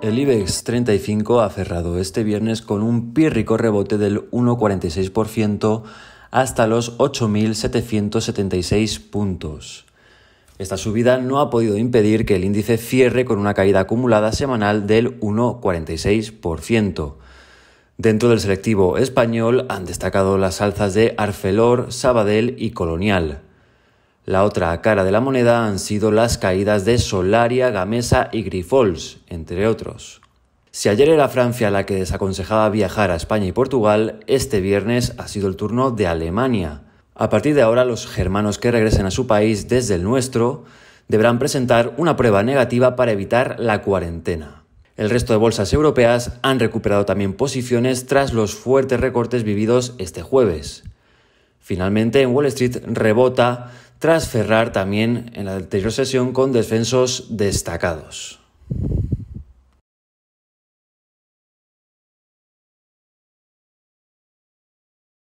El IBEX 35 ha cerrado este viernes con un pírrico rebote del 1,46% hasta los 8.776 puntos. Esta subida no ha podido impedir que el índice cierre con una caída acumulada semanal del 1,46%. Dentro del selectivo español han destacado las alzas de Arcelor, Sabadell y Colonial. La otra cara de la moneda han sido las caídas de Solaria, Gamesa y Grifols, entre otros. Si ayer era Francia la que desaconsejaba viajar a España y Portugal, este viernes ha sido el turno de Alemania. A partir de ahora, los germanos que regresen a su país desde el nuestro deberán presentar una prueba negativa para evitar la cuarentena. El resto de bolsas europeas han recuperado también posiciones tras los fuertes recortes vividos este jueves. Finalmente, en Wall Street rebota tras también en la anterior sesión con defensos destacados.